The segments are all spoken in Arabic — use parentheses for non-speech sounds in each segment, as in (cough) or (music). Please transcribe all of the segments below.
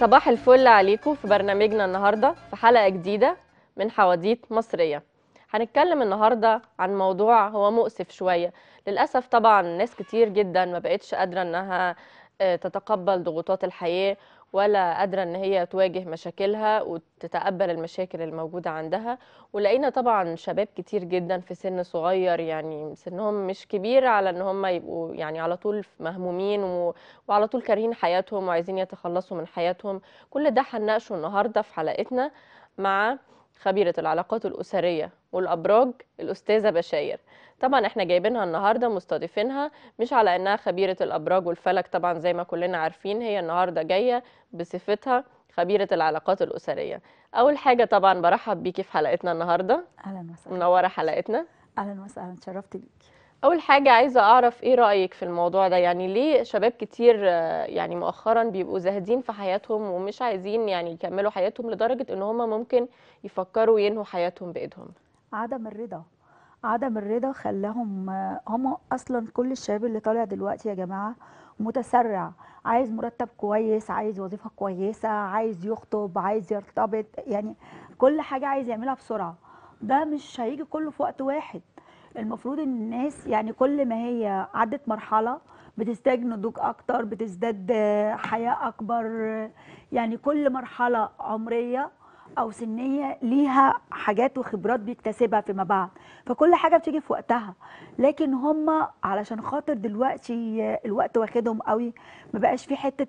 صباح الفل عليكم في برنامجنا النهارده في حلقه جديده من حواديت مصريه هنتكلم النهارده عن موضوع هو مؤسف شويه للاسف طبعا ناس كتير جدا ما بقتش قادره انها آه، تتقبل ضغوطات الحياه ولا قادره ان هي تواجه مشاكلها وتتقبل المشاكل الموجوده عندها ولقينا طبعا شباب كتير جدا في سن صغير يعني سنهم مش كبير على ان هم يبقوا يعني على طول مهمومين و... وعلى طول كارهين حياتهم وعايزين يتخلصوا من حياتهم كل ده هنناقشه النهارده في حلقتنا مع خبيرة العلاقات الأسرية والأبراج الأستاذة بشاير طبعا احنا جايبينها النهاردة مستضيفينها مش على انها خبيرة الأبراج والفلك طبعا زي ما كلنا عارفين هي النهاردة جاية بصفتها خبيرة العلاقات الأسرية أول حاجة طبعا برحب بيكي في حلقتنا النهاردة أهلا وسهلا منورة حلقتنا أهلا وسهلا اتشرفت بيكي أول حاجة عايزة أعرف إيه رأيك في الموضوع ده يعني ليه شباب كتير يعني مؤخرا بيبقوا زاهدين في حياتهم ومش عايزين يعني يكملوا حياتهم لدرجة إن هما ممكن يفكروا ينهوا حياتهم بإيدهم عدم الرضا عدم الرضا خلاهم هم اصلا كل الشباب اللي طالع دلوقتي يا جماعه متسرع عايز مرتب كويس عايز وظيفه كويسه عايز يخطب عايز يرتبط يعني كل حاجه عايز يعملها بسرعه ده مش هيجي كله في وقت واحد المفروض الناس يعني كل ما هي عدت مرحله بتستاج نضوج اكتر بتزداد حياه اكبر يعني كل مرحله عمريه او سنيه ليها حاجات وخبرات بيكتسبها فيما بعد فكل حاجه بتيجي في وقتها لكن هم علشان خاطر دلوقتي الوقت واخدهم قوي ما بقاش في حته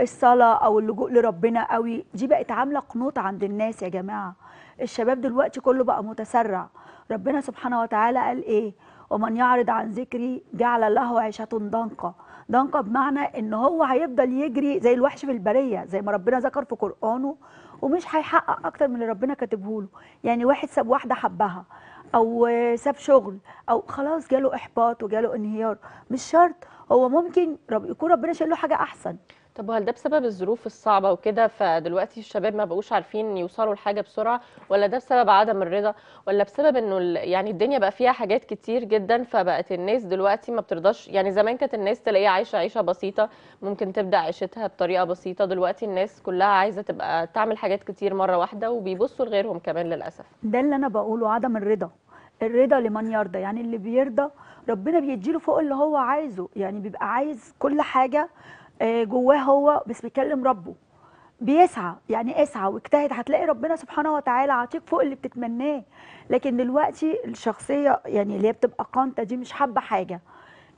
الصلاة أو اللجوء لربنا قوي دي بقت عاملة قنوط عند الناس يا جماعة الشباب دلوقتي كله بقى متسرع ربنا سبحانه وتعالى قال إيه ومن يعرض عن ذكري جعل له عيشة ضنقة ضنقة بمعنى إن هو هيفضل يجري زي الوحش في البرية زي ما ربنا ذكر في قرآنه ومش هيحقق أكتر من اللي ربنا كاتبه له يعني واحد ساب واحدة حبها او ساب شغل او خلاص جاله احباط وجاله انهيار مش شرط هو ممكن رب يكون ربنا شايل له حاجه احسن طب وهل ده بسبب الظروف الصعبة وكده فدلوقتي الشباب ما بقوش عارفين يوصلوا لحاجة بسرعة ولا ده بسبب عدم الرضا ولا بسبب انه يعني الدنيا بقى فيها حاجات كتير جدا فبقت الناس دلوقتي ما بترضاش يعني زمان كانت الناس تلاقيها عايشة عيشة بسيطة ممكن تبدأ عيشتها بطريقة بسيطة دلوقتي الناس كلها عايزة تبقى تعمل حاجات كتير مرة واحدة وبيبصوا لغيرهم كمان للأسف ده اللي أنا بقوله عدم الرضا الرضا لمن يرضى يعني اللي بيرضى ربنا بيديله فوق اللي هو عايزه يعني بيبقى عايز كل حاجة آه، جواه هو بس بيكلم ربه بيسعى يعني اسعى واجتهد هتلاقي ربنا سبحانه وتعالى عطيك فوق اللي بتتمناه لكن دلوقتي الشخصيه يعني اللي هي بتبقى قانته دي مش حابه حاجه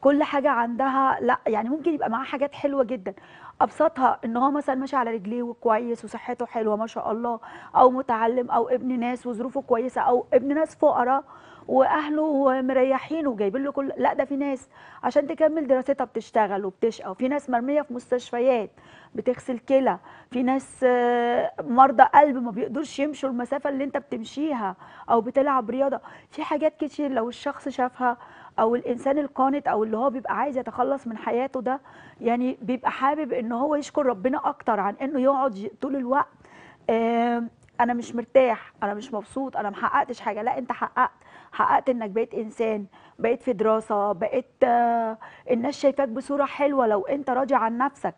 كل حاجه عندها لا يعني ممكن يبقى معاها حاجات حلوه جدا ابسطها ان هو مثلا ماشي على رجليه وكويس وصحته حلوه ما شاء الله او متعلم او ابن ناس وظروفه كويسه او ابن ناس فقراء واهله مريحين وجايبين له كل لا ده في ناس عشان تكمل دراستها بتشتغل وبتشقى وفي ناس مرميه في مستشفيات بتغسل كلى في ناس آه، مرضى قلب ما بيقدرش يمشوا المسافه اللي انت بتمشيها او بتلعب رياضه في حاجات كتير لو الشخص شافها او الانسان القانت او اللي هو بيبقى عايز يتخلص من حياته ده يعني بيبقى حابب ان هو يشكر ربنا اكتر عن انه يقعد طول الوقت آه انا مش مرتاح انا مش مبسوط انا محققتش حاجه لا انت حققت حققت انك بقيت انسان بقيت في دراسه بقيت آه الناس شايفاك بصوره حلوه لو انت راضي عن نفسك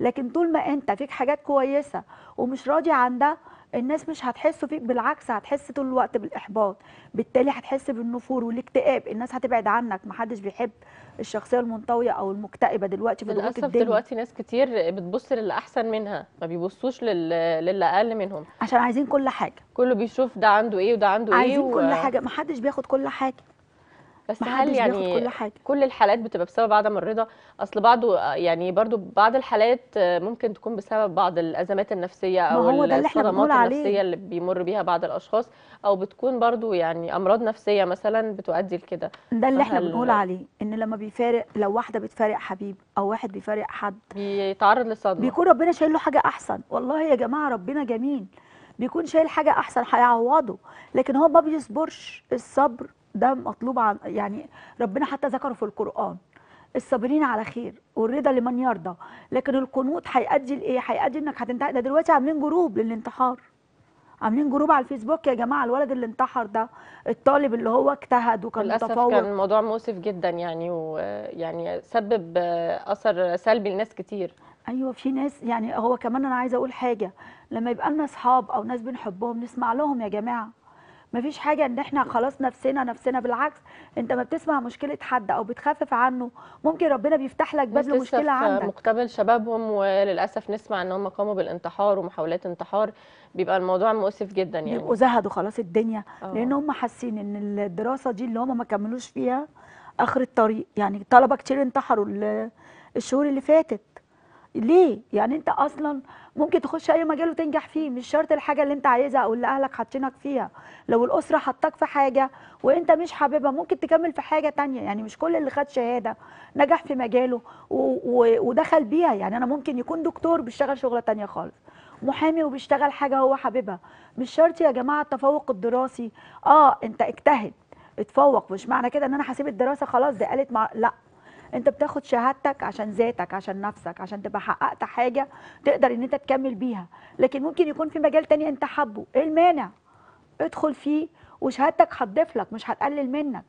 لكن طول ما انت فيك حاجات كويسه ومش راضي عن ده الناس مش هتحس فيك بالعكس هتحس طول الوقت بالاحباط بالتالي هتحس بالنفور والاكتئاب الناس هتبعد عنك محدش بيحب الشخصيه المنطويه او المكتئبه دلوقتي في ضغوط الدنيا دلوقتي ناس كتير بتبص للي احسن منها ما بيبصوش للي اقل منهم عشان عايزين كل حاجه كله بيشوف ده عنده ايه وده عنده عايزين ايه عايزين و... كل حاجه محدش بياخد كل حاجه بس هل يعني كل, حاجة. كل الحالات بتبقى بسبب عدم الرضا اصل بعضه يعني برضو بعض الحالات ممكن تكون بسبب بعض الازمات النفسيه او الصدمات النفسيه اللي بيمر بيها بعض الاشخاص او بتكون برضو يعني امراض نفسيه مثلا بتؤدي لكده ده اللي احنا بنقول عليه ان لما بيفارق لو واحده بتفارق حبيب او واحد بيفارق حد بيتعرض لصدمه بيكون ربنا شايل له حاجه احسن والله يا جماعه ربنا جميل بيكون شايل حاجه احسن هيعوضه لكن هو ما بيصبرش الصبر ده مطلوب عن يعني ربنا حتى ذكره في القرآن الصابرين على خير والرضا لمن يرضى لكن القنوط هيؤدي لايه هيؤدي انك هتنتحر ده دلوقتي عاملين جروب للانتحار عاملين جروب على الفيسبوك يا جماعه الولد اللي انتحر ده الطالب اللي هو اجتهد وكان للاسف متفوق كان الموضوع مؤسف جدا يعني ويعني سبب اثر سلبي لناس كتير ايوه في ناس يعني هو كمان انا عايزه اقول حاجه لما يبقى لنا اصحاب او ناس بنحبهم نسمع لهم يا جماعه مفيش حاجه ان احنا خلاص نفسنا نفسنا بالعكس انت ما بتسمع مشكله حد او بتخفف عنه ممكن ربنا بيفتح لك باب لمشكله عندك مقتبل شبابهم وللاسف نسمع ان هم قاموا بالانتحار ومحاولات انتحار بيبقى الموضوع مؤسف جدا يعني بيبقوا زهدوا خلاص الدنيا أوه. لان هم حاسين ان الدراسه دي اللي هم ما كملوش فيها اخر الطريق يعني طلبه كتير انتحروا الشهور اللي فاتت ليه يعني انت اصلا ممكن تخش اي مجال وتنجح فيه مش شرط الحاجه اللي انت عايزها او اللي اهلك حاطينك فيها لو الاسره حطاك في حاجه وانت مش حاببها ممكن تكمل في حاجه تانية يعني مش كل اللي خد شهاده نجح في مجاله ودخل بيها يعني انا ممكن يكون دكتور بيشتغل شغله تانية خالص محامي وبيشتغل حاجه هو حاببها مش شرط يا جماعه التفوق الدراسي اه انت اجتهد اتفوق مش معنى كده ان انا هسيب الدراسه خلاص دي قالت مع... لا انت بتاخد شهادتك عشان ذاتك عشان نفسك عشان تبقى حققت حاجه تقدر ان انت تكمل بيها لكن ممكن يكون في مجال تاني انت حابه ايه المانع ادخل فيه وشهادتك هتضيف لك مش هتقلل منك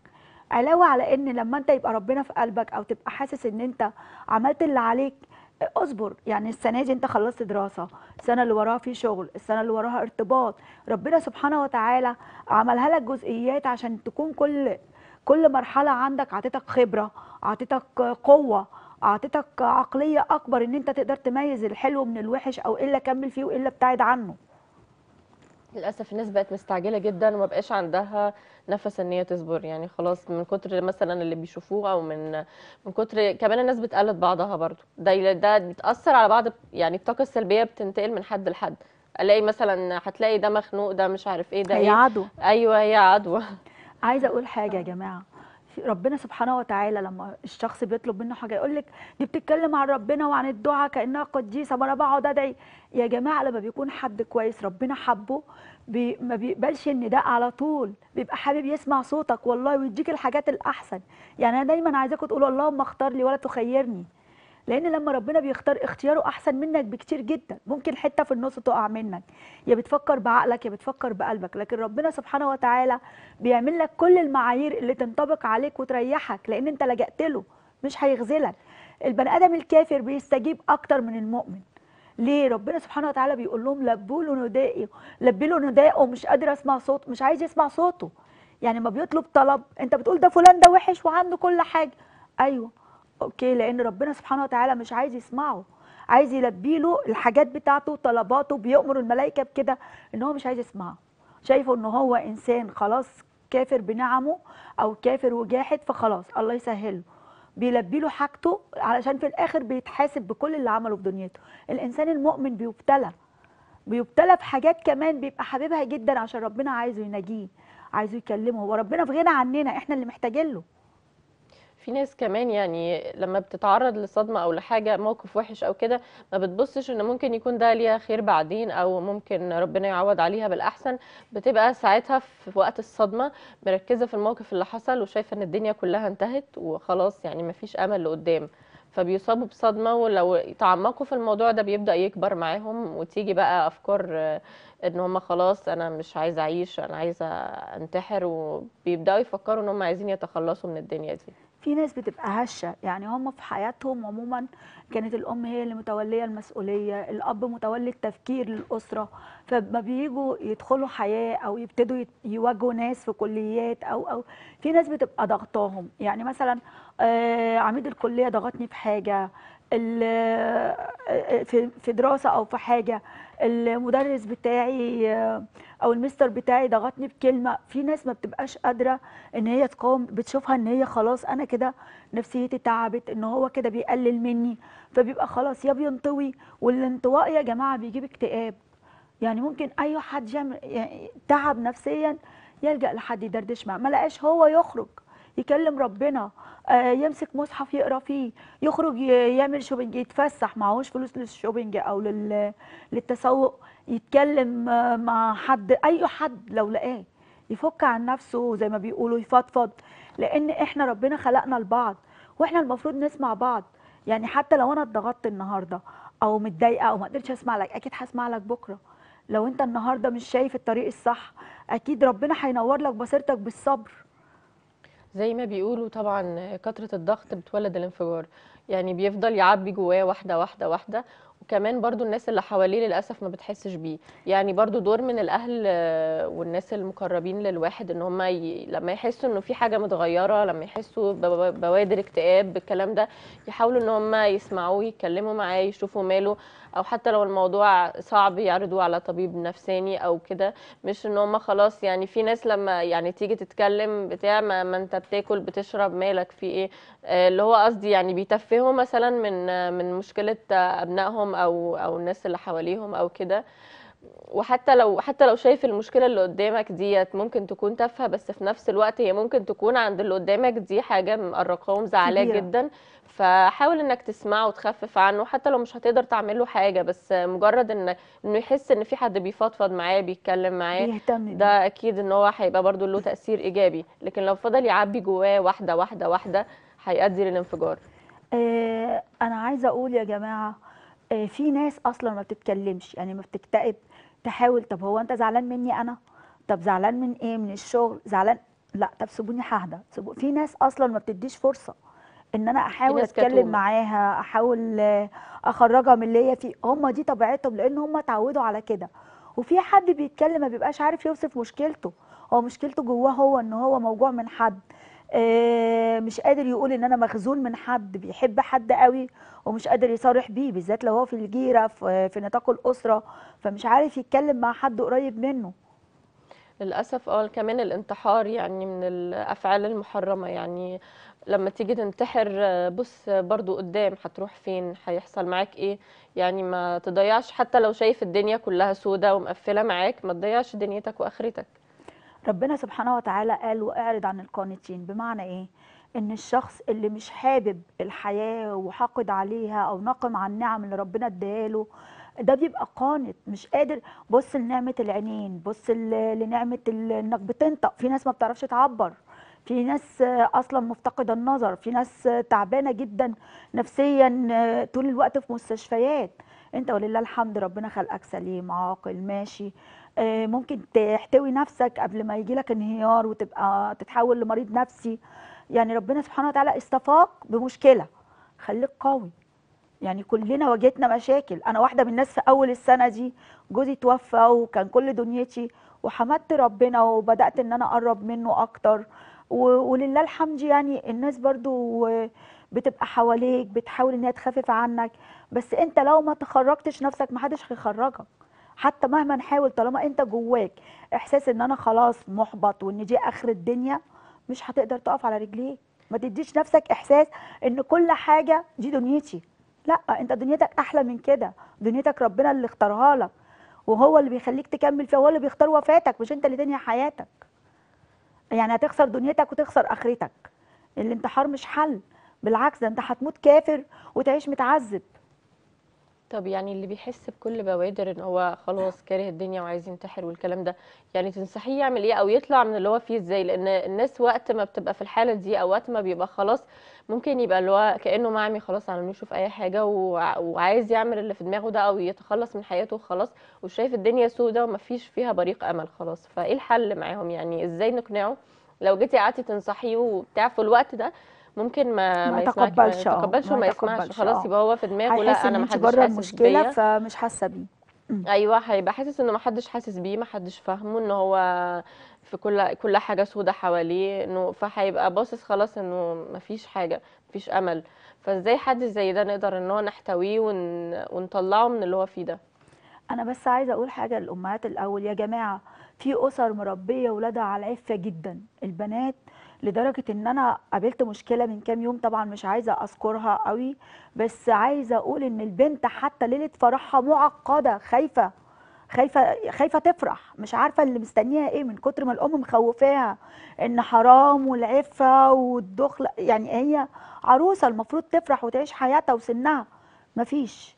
علاوه على ان لما انت يبقى ربنا في قلبك او تبقى حاسس ان انت عملت اللي عليك اصبر يعني السنه دي انت خلصت دراسه السنه اللي وراها في شغل السنه اللي وراها ارتباط ربنا سبحانه وتعالى عملها لك جزئيات عشان تكون كل كل مرحله عندك اعطتك خبره اعطتك قوه اعطتك عقليه اكبر ان انت تقدر تميز الحلو من الوحش او إيه الا كمل فيه والا ابتعد عنه للاسف الناس بقت مستعجله جدا وما بقاش عندها نفس ان هي تصبر يعني خلاص من كتر مثلا اللي بيشوفوه او من من كتر كمان الناس بتقلد بعضها برضو ده ده بتاثر على بعض يعني الطاقه السلبيه بتنتقل من حد لحد الاقي مثلا هتلاقي ده مخنوق ده مش عارف ايه ده هي إيه؟ عدوى ايوه هي عدوى عايزه اقول حاجه يا جماعه ربنا سبحانه وتعالى لما الشخص بيطلب منه حاجه يقول لك دي بتتكلم عن ربنا وعن الدعاء كانها قديسه ما انا بقعد ادعي يا جماعه لما بيكون حد كويس ربنا حبه بي ما بيقبلش ان ده على طول بيبقى حابب يسمع صوتك والله ويديك الحاجات الاحسن يعني انا دايما عايزاكم تقولوا اللهم اختار لي ولا تخيرني لان لما ربنا بيختار اختياره احسن منك بكتير جدا ممكن حته في النص تقع منك يا بتفكر بعقلك يا بتفكر بقلبك لكن ربنا سبحانه وتعالى بيعمل لك كل المعايير اللي تنطبق عليك وتريحك لان انت لجأت له مش هيغزلك البني ادم الكافر بيستجيب اكتر من المؤمن ليه ربنا سبحانه وتعالى بيقول لهم لبوا له ندائي لبي له ندائه مش قادر اسمع صوت مش عايز يسمع صوته يعني ما بيطلب طلب انت بتقول ده فلان ده وحش وعنده كل حاجه ايوه اوكي لان ربنا سبحانه وتعالى مش عايز يسمعه عايز يلبي له الحاجات بتاعته طلباته بيأمر الملائكه بكده ان هو مش عايز يسمعه شايفه ان هو انسان خلاص كافر بنعمه او كافر وجاحد فخلاص الله يسهله بيلبي له حاجته علشان في الاخر بيتحاسب بكل اللي عمله في دنيته الانسان المؤمن بيبتلى بيبتلى في حاجات كمان بيبقى حبيبها جدا عشان ربنا عايزه يناجيه عايزه يكلمه هو ربنا في غنى عننا احنا اللي محتاجين له في ناس كمان يعني لما بتتعرض لصدمه او لحاجه موقف وحش او كده ما بتبصش ان ممكن يكون ده ليها خير بعدين او ممكن ربنا يعوض عليها بالاحسن بتبقى ساعتها في وقت الصدمه مركزه في الموقف اللي حصل وشايفه ان الدنيا كلها انتهت وخلاص يعني ما فيش امل لقدام فبيصابوا بصدمه ولو يتعمقوا في الموضوع ده بيبدا يكبر معاهم وتيجي بقى افكار ان هم خلاص انا مش عايزه اعيش انا عايزه انتحر وبيبداوا يفكروا ان هم عايزين يتخلصوا من الدنيا دي في ناس بتبقى هشه يعني هم في حياتهم عموما كانت الام هي اللي متوليه المسؤوليه الاب متولي التفكير للاسره فما بييجوا يدخلوا حياه او يبتدوا يواجهوا ناس في كليات او او في ناس بتبقى ضغطاهم يعني مثلا آه، عميد الكليه ضغطني في حاجه آه، آه، في دراسه او في حاجه المدرس بتاعي آه، او المستر بتاعي ضغطني بكلمه في ناس ما بتبقاش قادره ان هي تقاوم بتشوفها ان هي خلاص انا كده نفسيتي تعبت ان هو كده بيقلل مني فبيبقى خلاص يا بينطوي والانطواء يا جماعه بيجيب اكتئاب يعني ممكن اي حد يعمل يعني تعب نفسيا يلجا لحد يدردش معاه ما لقاش هو يخرج يكلم ربنا آه، يمسك مصحف يقرا فيه يخرج يعمل شوبينج يتفسح معهوش فلوس للشوبينج او للتسوق يتكلم آه، مع حد اي حد لو لقاه يفك عن نفسه زي ما بيقولوا يفضفض لان احنا ربنا خلقنا لبعض واحنا المفروض نسمع بعض يعني حتى لو انا اتضغطت النهارده او متضايقه او ما قدرتش اسمع لك اكيد هسمع لك بكره لو انت النهارده مش شايف الطريق الصح اكيد ربنا هينور لك بصيرتك بالصبر زي ما بيقولوا طبعا كثره الضغط بتولد الانفجار يعني بيفضل يعبي جواه واحده واحده واحده وكمان برضو الناس اللي حواليه للاسف ما بتحسش بيه يعني برضو دور من الاهل آه، والناس المقربين للواحد ان هم ي... لما يحسوا انه في حاجه متغيره لما يحسوا بوادر اكتئاب بالكلام ده يحاولوا ان هم يسمعوه يتكلموا معاه يشوفوا ماله او حتى لو الموضوع صعب يعرضوه على طبيب نفساني او كده مش ان هم خلاص يعني في ناس لما يعني تيجي تتكلم بتاع ما, ما انت بتاكل بتشرب مالك في ايه آه، اللي هو قصدي يعني بيتفهوا مثلا من آه، من مشكله ابنائهم اصحابهم او او الناس اللي حواليهم او كده وحتى لو حتى لو شايف المشكله اللي قدامك ديت ممكن تكون تافهه بس في نفس الوقت هي ممكن تكون عند اللي قدامك دي حاجه مقرقاه ومزعلاه جدا فحاول انك تسمعه وتخفف عنه حتى لو مش هتقدر تعمل له حاجه بس مجرد ان انه يحس ان في حد بيفضفض معاه بيتكلم معاه يهتم ده اكيد ان هو هيبقى برده له تاثير ايجابي لكن لو فضل يعبي جواه واحده واحده واحده هيؤدي للانفجار آه، انا عايزه اقول يا جماعه آه، في ناس اصلا ما بتتكلمش يعني ما بتكتئب تحاول طب هو انت زعلان مني انا طب زعلان من ايه من الشغل زعلان لا طب سيبوني ههدى في ناس اصلا ما بتديش فرصه ان انا احاول اتكلم معاها احاول اخرجها من اللي هي فيه هم دي طبيعتهم لان هم اتعودوا على كده وفي حد بيتكلم ما بيبقاش عارف يوصف مشكلته هو مشكلته جواه هو ان هو موجوع من حد آه، مش قادر يقول ان انا مخزون من حد بيحب حد قوي ومش قادر يصارح بيه بالذات لو هو في الجيره في, في نطاق الاسره فمش عارف يتكلم مع حد قريب منه للاسف اه كمان الانتحار يعني من الافعال المحرمه يعني لما تيجي تنتحر آه، بص برضو قدام هتروح فين هيحصل معاك ايه يعني ما تضيعش حتى لو شايف الدنيا كلها سودة ومقفله معاك ما تضيعش دنيتك واخرتك ربنا سبحانه وتعالى قال واعرض عن القانتين بمعنى ايه ان الشخص اللي مش حابب الحياه وحاقد عليها او ناقم عن النعم اللي ربنا اداله ده بيبقى قانت مش قادر بص لنعمه العينين بص لنعمه انك بتنطق في ناس ما بتعرفش تعبر في ناس اصلا مفتقده النظر في ناس تعبانه جدا نفسيا طول الوقت في مستشفيات انت ولله الحمد ربنا خلقك سليم عاقل ماشي آه، ممكن تحتوي نفسك قبل ما يجي لك انهيار وتبقى تتحول لمريض نفسي يعني ربنا سبحانه وتعالى استفاق بمشكله خليك قوي يعني كلنا واجهتنا مشاكل انا واحده من الناس في اول السنه دي جوزي توفى وكان كل دنيتي وحمدت ربنا وبدات ان انا اقرب منه اكتر ولله الحمد يعني الناس برضو بتبقى حواليك بتحاول ان هي تخفف عنك بس انت لو ما تخرجتش نفسك محدش هيخرجك حتى مهما نحاول طالما انت جواك احساس ان انا خلاص محبط وان دي اخر الدنيا مش هتقدر تقف على رجليك ما تديش نفسك احساس ان كل حاجه دي دنيتي لا انت دنيتك احلى من كده دنيتك ربنا اللي اختارها لك وهو اللي بيخليك تكمل فيها هو اللي بيختار وفاتك مش انت اللي تنهي حياتك يعني هتخسر دنيتك وتخسر اخرتك الانتحار مش حل بالعكس ده انت هتموت كافر وتعيش متعذب طب يعني اللي بيحس بكل بوادر ان هو خلاص كاره الدنيا وعايز ينتحر والكلام ده يعني تنصحيه يعمل ايه او يطلع من اللي هو فيه ازاي لان الناس وقت ما بتبقى في الحاله دي او وقت ما بيبقى خلاص ممكن يبقى اللي هو كانه معمي خلاص على انه يشوف اي حاجه وعايز يعمل اللي في دماغه ده او يتخلص من حياته وخلاص وشايف الدنيا سودة ومفيش فيها بريق امل خلاص فايه الحل معاهم يعني ازاي نقنعه لو جيتي قعدتي تنصحيه وبتاع في الوقت ده ممكن ما ما يتقبلش ما آه، يتقبلش وما يسمعش خلاص آه. يبقى هو في دماغه لا انا ما حدش بره المشكله فمش حاسه بيه ايوه هيبقى حاسس انه ما حدش حاسس بيه ما حدش فاهمه ان هو في كل كل حاجه سودة حواليه انه فهيبقى باصص خلاص انه ما فيش حاجه ما فيش امل فازاي حد زي ده نقدر ان هو نحتويه ون... ونطلعه من اللي هو فيه ده انا بس عايزه اقول حاجه للامهات الاول يا جماعه في اسر مربيه ولادها على العفه جدا البنات لدرجه ان انا قابلت مشكله من كام يوم طبعا مش عايزه اذكرها قوي بس عايزه اقول ان البنت حتى ليله فرحها معقده خايفه خايفه خايفه تفرح مش عارفه اللي مستنيها ايه من كتر ما الام مخوفاها ان حرام والعفه والدخل يعني هي عروسه المفروض تفرح وتعيش حياتها وسنها مفيش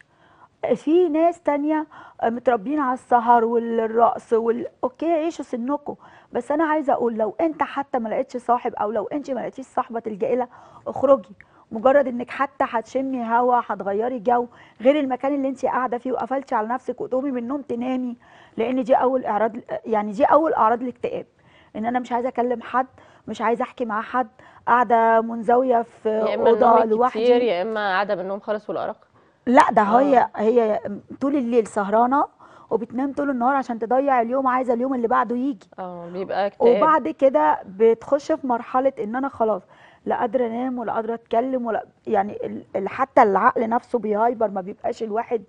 في ناس تانية متربيين على السهر والرقص وال... اوكي عيشوا سنكم بس انا عايزه اقول لو انت حتى ما لقيتش صاحب او لو انت ما لقيتيش صاحبه تلجئي لها اخرجي مجرد انك حتى هتشمي هوا هتغيري جو غير المكان اللي انت قاعده فيه وقفلتي على نفسك وتقومي من النوم تنامي لان دي اول اعراض يعني دي اول اعراض الاكتئاب ان انا مش عايزه اكلم حد مش عايزه احكي مع حد قاعده منزويه في اوضه لوحدي يا اما قاعده بالنوم خالص والارق لا ده هي آه. هي طول الليل سهرانه وبتنام طول النهار عشان تضيع اليوم عايزه اليوم اللي بعده يجي اه بيبقى اكتئاب وبعد كده بتخش في مرحله ان انا خلاص لا قادره انام ولا قادره اتكلم ولا يعني حتى العقل نفسه بيهايبر ما بيبقاش الواحد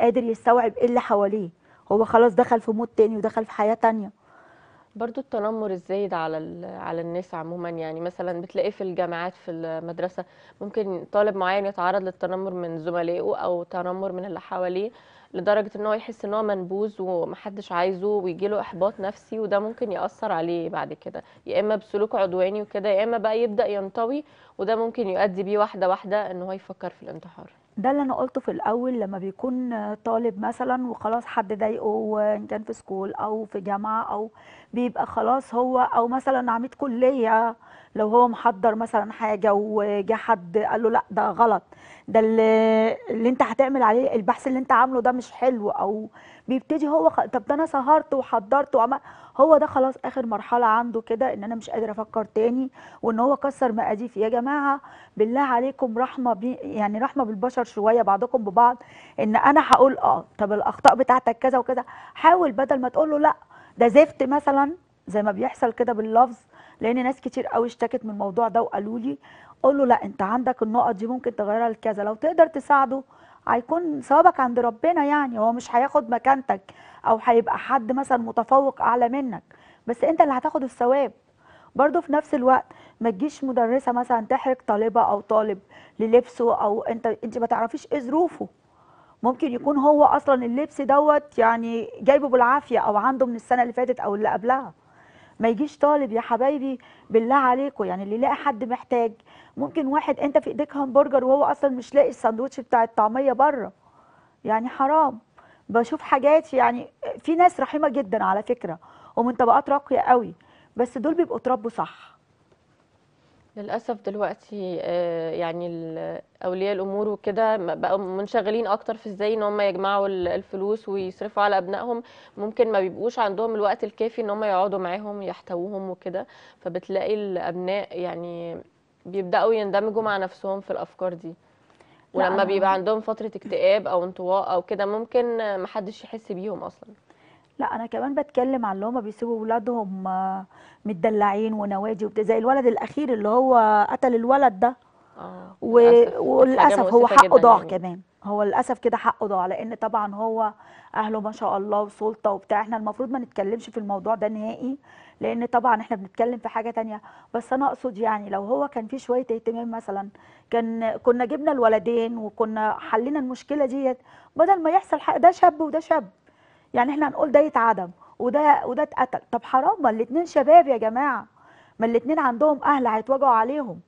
قادر يستوعب ايه اللي حواليه هو خلاص دخل في مود تاني ودخل في حياه تانيه برضو التنمر الزايد على على الناس عموما يعني مثلا بتلاقيه في الجامعات في المدرسه ممكن طالب معين يتعرض للتنمر من زملائه او تنمر من اللي حواليه لدرجه ان هو يحس ان هو منبوذ ومحدش عايزه ويجي له احباط نفسي وده ممكن ياثر عليه بعد كده يا اما بسلوك عدواني وكده يا اما بقى يبدا ينطوي وده ممكن يؤدي بيه واحده واحده ان هو يفكر في الانتحار ده اللي انا قلته في الاول لما بيكون طالب مثلا وخلاص حد ضايقه وان كان في سكول او في جامعه او بيبقى خلاص هو او مثلا عميد كليه لو هو محضر مثلا حاجه وجه حد قال له لا ده غلط ده اللي, اللي انت هتعمل عليه البحث اللي انت عامله ده مش حلو او بيبتدي هو خ... طب ده انا سهرت وحضرت وعمل هو ده خلاص اخر مرحله عنده كده ان انا مش قادر افكر تاني وان هو كسر مقاديف يا جماعه بالله عليكم رحمه بي يعني رحمه بالبشر شويه بعضكم ببعض ان انا هقول اه طب الاخطاء بتاعتك كذا وكذا حاول بدل ما تقول له لا ده زفت مثلا زي ما بيحصل كده باللفظ لان ناس كتير قوي اشتكت من الموضوع ده وقالوا لي قول له لا انت عندك النقط دي ممكن تغيرها لكذا لو تقدر تساعده هيكون ثوابك عند ربنا يعني هو مش هياخد مكانتك او هيبقى حد مثلا متفوق اعلى منك بس انت اللي هتاخد الثواب برضه في نفس الوقت ما تجيش مدرسه مثلا تحرك طالبه او طالب للبسه او انت انت ما تعرفيش ايه ظروفه ممكن يكون هو اصلا اللبس دوت يعني جايبه بالعافيه او عنده من السنه اللي فاتت او اللي قبلها ما يجيش طالب يا حبايبي بالله عليكم يعني اللي يلاقي حد محتاج ممكن واحد انت في ايديك همبرجر وهو اصلا مش لاقي الساندوتش بتاع الطعميه بره يعني حرام بشوف حاجات يعني في ناس رحيمه جدا على فكره ومن طبقات راقيه قوي بس دول بيبقوا اتربوا صح للأسف دلوقتي آه، يعني أولياء الأمور وكده بقوا منشغلين أكتر في إزاي إن هم يجمعوا الفلوس ويصرفوا على أبنائهم ممكن ما بيبقوش عندهم الوقت الكافي إن هم يقعدوا معاهم يحتووهم وكده فبتلاقي الأبناء يعني بيبدأوا يندمجوا مع نفسهم في الأفكار دي ولما بيبقى عندهم فترة اكتئاب أو انطواء أو كده ممكن محدش يحس بيهم أصلا لا انا كمان بتكلم على اللي هم بيسيبوا ولادهم آه، متدلعين ونوادي وبتاع زي الولد الاخير اللي هو قتل الولد ده آه. و... وللاسف هو حقه ضاع يعني. كمان هو للاسف كده حقه ضاع لان طبعا هو اهله ما شاء الله وسلطه وبتاع احنا المفروض ما نتكلمش في الموضوع ده نهائي لان طبعا احنا بنتكلم في حاجه تانية بس انا اقصد يعني لو هو كان في شويه اهتمام مثلا كان كنا جبنا الولدين وكنا حلينا المشكله ديت بدل ما يحصل ده شاب وده شاب يعني احنا هنقول ده يتعدم وده وده اتقتل طب حرام ما الاثنين شباب يا جماعه ما الاثنين عندهم اهل هيتوجعوا عليهم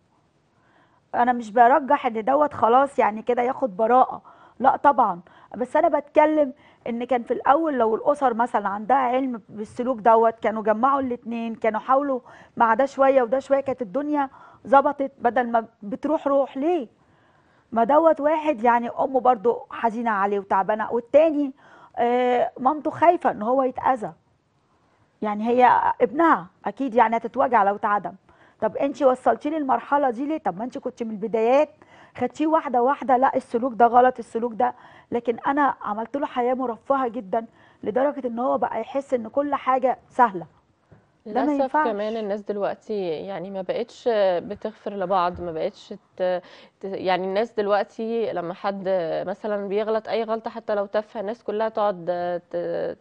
انا مش برجح ان دوت خلاص يعني كده ياخد براءه لا طبعا بس انا بتكلم ان كان في الاول لو الاسر مثلا عندها علم بالسلوك دوت كانوا جمعوا الاثنين كانوا حاولوا مع ده شويه وده شويه كانت الدنيا ظبطت بدل ما بتروح روح ليه ما دوت واحد يعني امه برضو حزينه عليه وتعبانه والتاني آه، مامته خايفه ان هو يتاذى يعني هي ابنها اكيد يعني هتتوجع لو اتعدم طب انت وصلتي لي المرحله دي ليه طب ما انت كنت من البدايات خدتيه واحده واحده لا السلوك ده غلط السلوك ده لكن انا عملت له حياه مرفهه جدا لدرجه ان هو بقى يحس ان كل حاجه سهله للاسف كمان الناس دلوقتي يعني ما بقتش بتغفر لبعض ما بقتش ت- يعني الناس دلوقتي لما حد مثلا بيغلط اي غلطة حتى لو تافهة الناس كلها تقعد ت-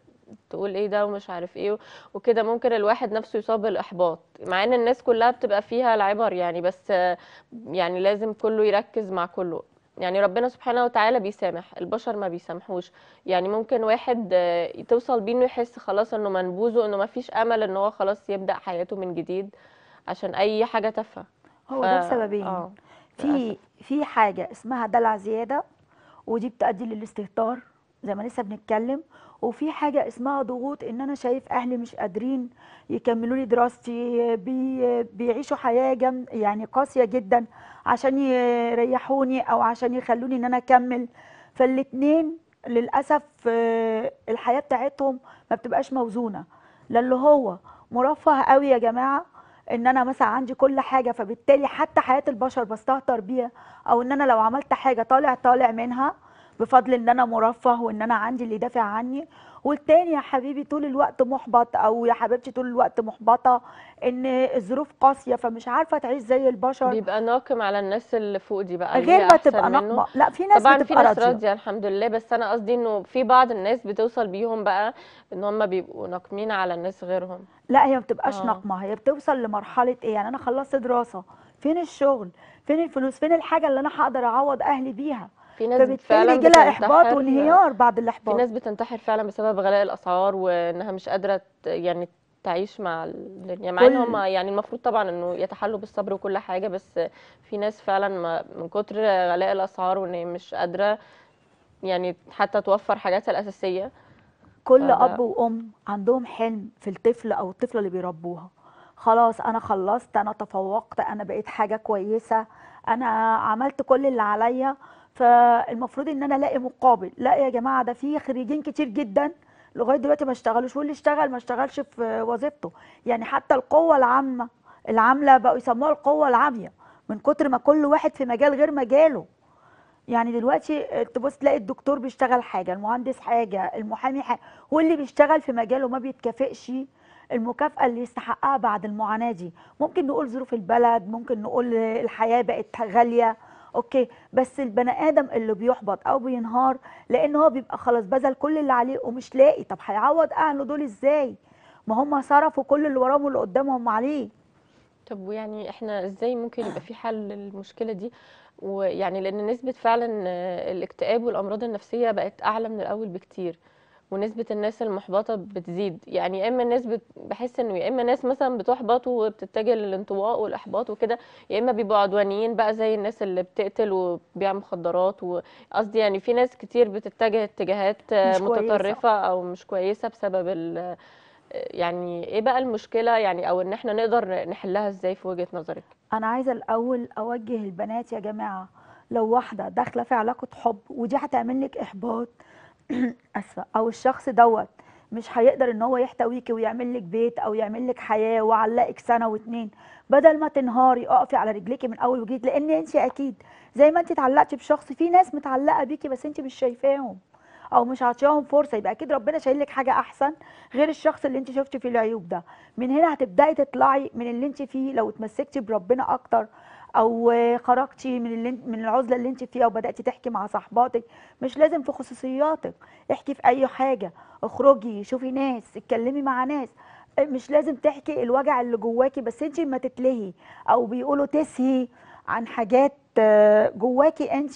تقول ايه ده ومش عارف ايه وكده ممكن الواحد نفسه يصاب بالاحباط مع ان الناس كلها بتبقى فيها العبر يعني بس يعني لازم كله يركز مع كله يعني ربنا سبحانه وتعالى بيسامح البشر ما بيسامحوش يعني ممكن واحد آه، توصل بيه انه يحس خلاص انه منبوذ انه ما فيش امل ان هو خلاص يبدا حياته من جديد عشان اي حاجه تافهه هو ف... ده بسببين آه، في في حاجه اسمها دلع زياده ودي بتؤدي للاستهتار زي ما لسه بنتكلم وفي حاجه اسمها ضغوط ان انا شايف اهلي مش قادرين يكملوا لي دراستي بي بيعيشوا حياه جم يعني قاسيه جدا عشان يريحوني او عشان يخلوني ان انا اكمل فالاتنين للاسف آه، الحياه بتاعتهم ما بتبقاش موزونه للي هو مرفه قوي يا جماعه ان انا مثلا عندي كل حاجه فبالتالي حتى حياه البشر بستهتر بيها او ان انا لو عملت حاجه طالع طالع منها بفضل ان انا مرفه وان انا عندي اللي يدافع عني والتاني يا حبيبي طول الوقت محبط او يا حبيبتي طول الوقت محبطه ان الظروف قاسيه فمش عارفه تعيش زي البشر بيبقى ناقم على الناس اللي فوق دي بقى غير ما تبقى ناقمه لا في ناس طبعا بتبقى في ناس راضيه الحمد لله بس انا قصدي انه في بعض الناس بتوصل بيهم بقى ان هم بيبقوا ناقمين على الناس غيرهم لا هي ما بتبقاش آه. ناقمه هي بتوصل لمرحله ايه يعني انا خلصت دراسه فين الشغل فين الفلوس فين الحاجه اللي انا هقدر اعوض اهلي بيها في ناس فعلا يجي لها احباط وانهيار بعد الاحباط في ناس بتنتحر فعلا بسبب غلاء الاسعار وانها مش قادره يعني تعيش مع الدنيا يعني مع ان هم يعني المفروض طبعا انه يتحلوا بالصبر وكل حاجه بس في ناس فعلا ما من كتر غلاء الاسعار وان مش قادره يعني حتى توفر حاجاتها الاساسيه كل فده. اب وام عندهم حلم في الطفل او الطفله اللي بيربوها خلاص انا خلصت انا تفوقت انا بقيت حاجه كويسه انا عملت كل اللي عليا فالمفروض ان انا الاقي مقابل لا يا جماعه ده في خريجين كتير جدا لغايه دلوقتي ما اشتغلوش واللي اشتغل ما اشتغلش في وظيفته يعني حتى القوه العامه العامله بقوا يسموها القوه العاميه من كتر ما كل واحد في مجال غير مجاله يعني دلوقتي تبص تلاقي الدكتور بيشتغل حاجه المهندس حاجه المحامي حاجه واللي بيشتغل في مجاله ما بيتكافئش المكافأة اللي يستحقها بعد المعاناة دي ممكن نقول ظروف البلد ممكن نقول الحياة بقت غالية اوكي بس البني ادم اللي بيحبط او بينهار لان هو بيبقى خلاص بذل كل اللي عليه ومش لاقي طب هيعوض اهله دول ازاي ما هم صرفوا كل اللي وراهم واللي قدامهم عليه طب ويعني احنا ازاي ممكن يبقى في حل للمشكله دي ويعني لان نسبه فعلا آه، الاكتئاب والامراض النفسيه بقت اعلى من الاول بكتير ونسبه الناس المحبطه بتزيد يعني يا اما الناس بحس انه يا اما ناس مثلا بتحبط وبتتجه للانطواء والاحباط وكده يا اما بيبقوا عدوانيين بقى زي الناس اللي بتقتل وبتبيع مخدرات وقصدي يعني في ناس كتير بتتجه اتجاهات متطرفه او مش كويسه بسبب ال... يعني ايه بقى المشكله يعني او ان احنا نقدر نحلها ازاي في وجهه نظرك انا عايزه الاول اوجه البنات يا جماعه لو واحده داخله في علاقه حب ودي هتعمل لك احباط (coughs) اسفه او الشخص دوت مش هيقدر ان هو يحتويكي ويعمل لك بيت او يعمل لك حياه وعلقك سنه واتنين بدل ما تنهاري اقفي على رجليكي من اول وجديد لان انت اكيد زي ما انت اتعلقتي بشخص في ناس متعلقه بيكي بس انت مش شايفاهم او مش عاطياهم فرصه يبقى اكيد ربنا شايل لك حاجه احسن غير الشخص اللي انت شفتي فيه العيوب ده من هنا هتبداي تطلعي من اللي انت فيه لو اتمسكتي بربنا اكتر او خرجتي من اللي من العزله اللي انت فيها وبداتي تحكي مع صاحباتك مش لازم في خصوصياتك احكي في اي حاجه اخرجي شوفي ناس اتكلمي مع ناس مش لازم تحكي الوجع اللي جواكي بس انت ما تتلهي او بيقولوا تسهي عن حاجات آه، جواكي انت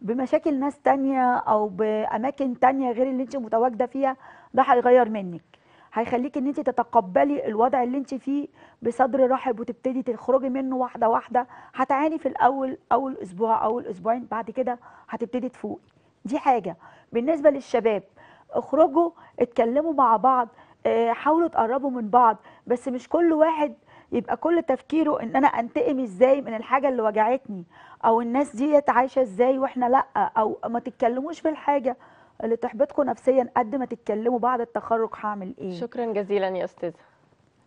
بمشاكل ناس تانية او باماكن تانية غير اللي انت متواجده فيها ده هيغير منك هيخليك ان انت تتقبلي الوضع اللي انت فيه بصدر رحب وتبتدي تخرجي منه واحده واحده هتعاني في الاول اول اسبوع اول اسبوعين بعد كده هتبتدي تفوقي دي حاجه بالنسبه للشباب اخرجوا اتكلموا مع بعض آه، حاولوا تقربوا من بعض بس مش كل واحد يبقى كل تفكيره ان انا انتقم ازاي من الحاجه اللي وجعتني او الناس ديت عايشه ازاي واحنا لا او ما تتكلموش في الحاجه اللي تحبطكم نفسيا قد ما تتكلموا بعد التخرج هعمل ايه شكرا جزيلا يا استاذه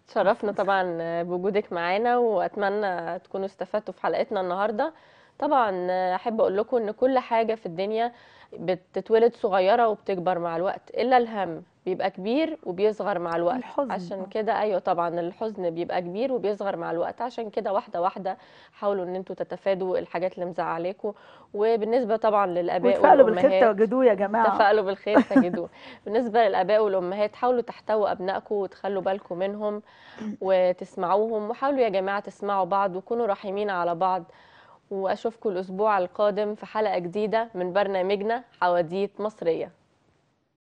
تشرفنا طبعا بوجودك معانا واتمنى تكونوا استفدتوا في حلقتنا النهارده طبعا احب اقول لكم ان كل حاجه في الدنيا بتتولد صغيره وبتكبر مع الوقت الا الهم بيبقى كبير وبيصغر مع الوقت الحزن. عشان كده ايوه طبعا الحزن بيبقى كبير وبيصغر مع الوقت عشان كده واحده واحده حاولوا ان انتوا تتفادوا الحاجات اللي مزعلاكم وبالنسبه طبعا للاباء والامهات تفائلوا بالخير تجدوه يا جماعه تفائلوا بالخير (laughs) تجدوه بالنسبه للاباء والامهات حاولوا تحتووا ابنائكم وتخلوا بالكم منهم وتسمعوهم وحاولوا يا جماعه تسمعوا بعض وكونوا رحيمين على بعض وأشوفكم الأسبوع القادم في حلقة جديدة من برنامجنا حواديت مصرية